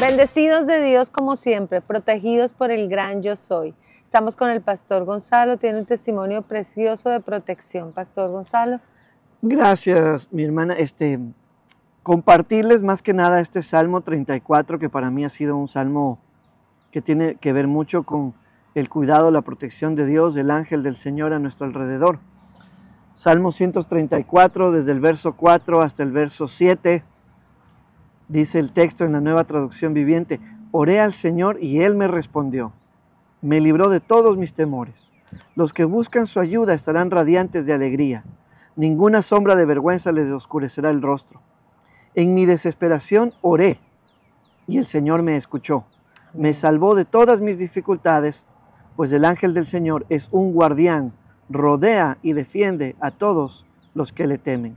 Bendecidos de Dios como siempre, protegidos por el gran yo soy. Estamos con el pastor Gonzalo, tiene un testimonio precioso de protección. Pastor Gonzalo. Gracias, mi hermana. Este, compartirles más que nada este Salmo 34, que para mí ha sido un salmo que tiene que ver mucho con el cuidado, la protección de Dios, el ángel del Señor a nuestro alrededor. Salmo 134, desde el verso 4 hasta el verso 7 Dice el texto en la nueva traducción viviente, oré al Señor y Él me respondió. Me libró de todos mis temores. Los que buscan su ayuda estarán radiantes de alegría. Ninguna sombra de vergüenza les oscurecerá el rostro. En mi desesperación oré y el Señor me escuchó. Me salvó de todas mis dificultades, pues el ángel del Señor es un guardián, rodea y defiende a todos los que le temen.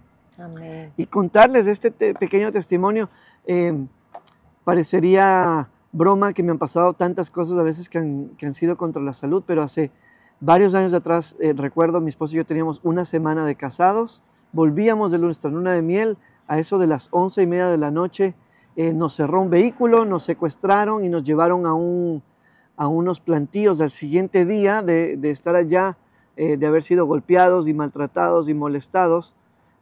Y contarles este pequeño testimonio, eh, parecería broma que me han pasado tantas cosas a veces que han, sido contra la salud, pero hace varios años atrás, eh, recuerdo, mi esposo y yo teníamos una semana de casados, volvíamos de nuestra luna de miel, a eso de las once y media de la noche, eh, nos cerró un vehículo, nos secuestraron y nos llevaron a, unos plantíos al siguiente día de, estar allá, de haber sido golpeados y maltratados y molestados.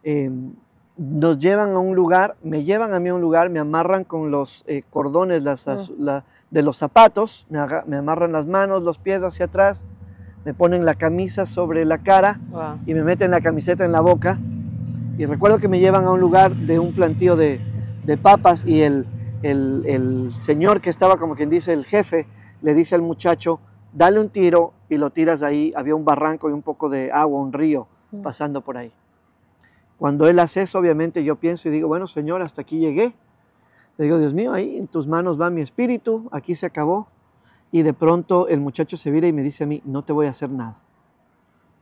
Em, nos llevan a un lugar, me llevan a mí a un lugar, me amarran con los eh, cordones ah. de los zapatos, me, amarran las manos, los pies hacia atrás, me ponen la camisa sobre la cara y me meten la camiseta en la boca. Y recuerdo que me llevan a un lugar de un plantío de, papas y el señor que estaba, como quien dice, el jefe, le dice al muchacho, dale un tiro y lo tiras ahí. Había un barranco y un poco de agua, un río mm. pasando por ahí. Cuando Él hace eso, obviamente yo pienso y digo, bueno, Señor, hasta aquí llegué. Le digo, Dios mío, ahí en tus manos va mi espíritu, aquí se acabó. Y de pronto el muchacho se vira y me dice a mí, no te voy a hacer nada.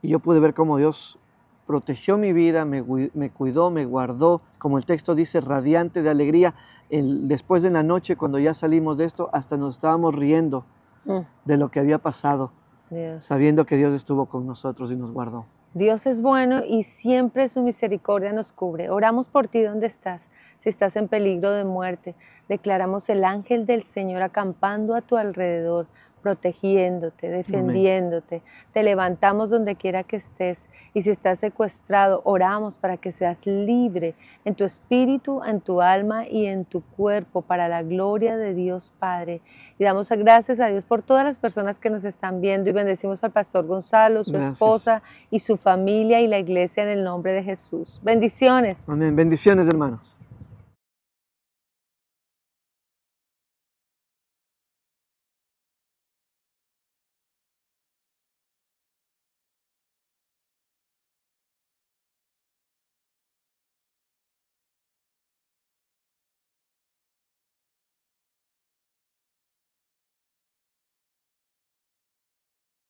Y yo pude ver cómo Dios protegió mi vida, me, cuidó, me guardó, como el texto dice, radiante de alegría. después de la noche, cuando ya salimos de esto, hasta nos estábamos riendo mm. de lo que había pasado, sabiendo que Dios estuvo con nosotros y nos guardó. Dios es bueno y siempre su misericordia nos cubre. Oramos por ti donde estás, si estás en peligro de muerte. Declaramos el ángel del Señor acampando a tu alrededor protegiéndote, defendiéndote. Te levantamos donde quiera que estés y si estás secuestrado, oramos para que seas libre en tu espíritu, en tu alma y en tu cuerpo para la gloria de Dios Padre. Y damos gracias a Dios por todas las personas que nos están viendo y bendecimos al pastor Gonzalo, su esposa y su familia y la iglesia en el nombre de Jesús. Bendiciones. Amén. Bendiciones, hermanos.